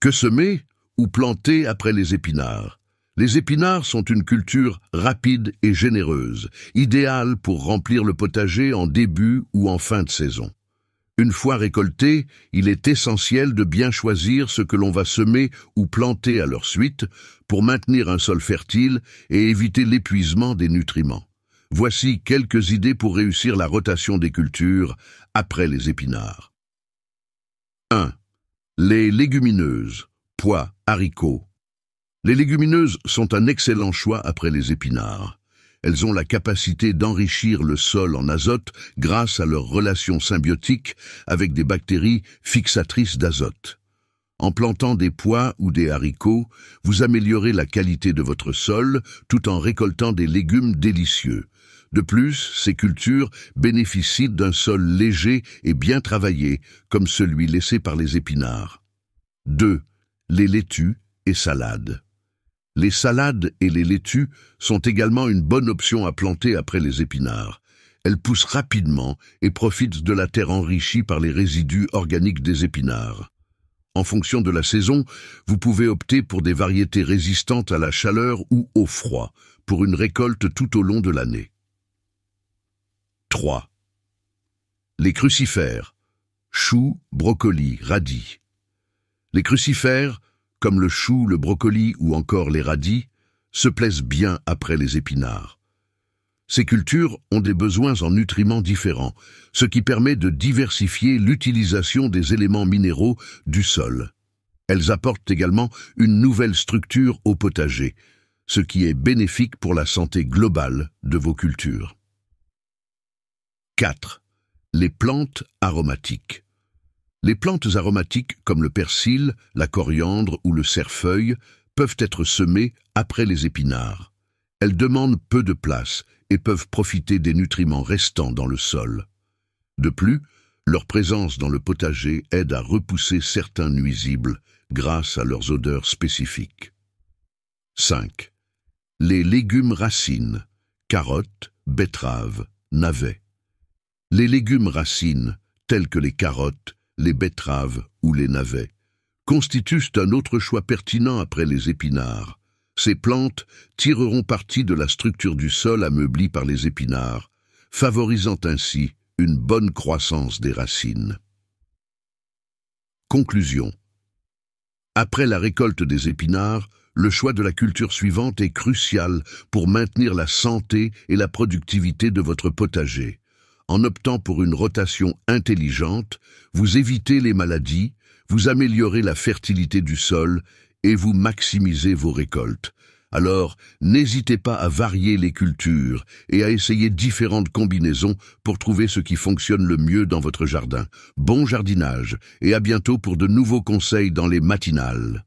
Que semer ou planter après les épinards Les épinards sont une culture rapide et généreuse, idéale pour remplir le potager en début ou en fin de saison. Une fois récolté, il est essentiel de bien choisir ce que l'on va semer ou planter à leur suite pour maintenir un sol fertile et éviter l'épuisement des nutriments. Voici quelques idées pour réussir la rotation des cultures après les épinards. 1. Les légumineuses, pois, haricots. Les légumineuses sont un excellent choix après les épinards. Elles ont la capacité d'enrichir le sol en azote grâce à leur relation symbiotique avec des bactéries fixatrices d'azote. En plantant des pois ou des haricots, vous améliorez la qualité de votre sol tout en récoltant des légumes délicieux. De plus, ces cultures bénéficient d'un sol léger et bien travaillé, comme celui laissé par les épinards. 2. Les laitues et salades. Les salades et les laitues sont également une bonne option à planter après les épinards. Elles poussent rapidement et profitent de la terre enrichie par les résidus organiques des épinards. En fonction de la saison, vous pouvez opter pour des variétés résistantes à la chaleur ou au froid, pour une récolte tout au long de l'année. 3. Les crucifères. Choux, brocolis, radis. Les crucifères, comme le chou, le brocoli ou encore les radis, se plaisent bien après les épinards. Ces cultures ont des besoins en nutriments différents, ce qui permet de diversifier l'utilisation des éléments minéraux du sol. Elles apportent également une nouvelle structure au potager, ce qui est bénéfique pour la santé globale de vos cultures. 4. Les plantes aromatiques. Les plantes aromatiques comme le persil, la coriandre ou le cerfeuil peuvent être semées après les épinards. Elles demandent peu de place et peuvent profiter des nutriments restants dans le sol. De plus, leur présence dans le potager aide à repousser certains nuisibles grâce à leurs odeurs spécifiques. 5. Les légumes racines, carottes, betteraves, navets. Les légumes racines, tels que les carottes, les betteraves ou les navets, constituent un autre choix pertinent après les épinards, ces plantes tireront parti de la structure du sol ameublie par les épinards, favorisant ainsi une bonne croissance des racines. Conclusion Après la récolte des épinards, le choix de la culture suivante est crucial pour maintenir la santé et la productivité de votre potager. En optant pour une rotation intelligente, vous évitez les maladies, vous améliorez la fertilité du sol et vous maximisez vos récoltes. Alors, n'hésitez pas à varier les cultures et à essayer différentes combinaisons pour trouver ce qui fonctionne le mieux dans votre jardin. Bon jardinage et à bientôt pour de nouveaux conseils dans les matinales.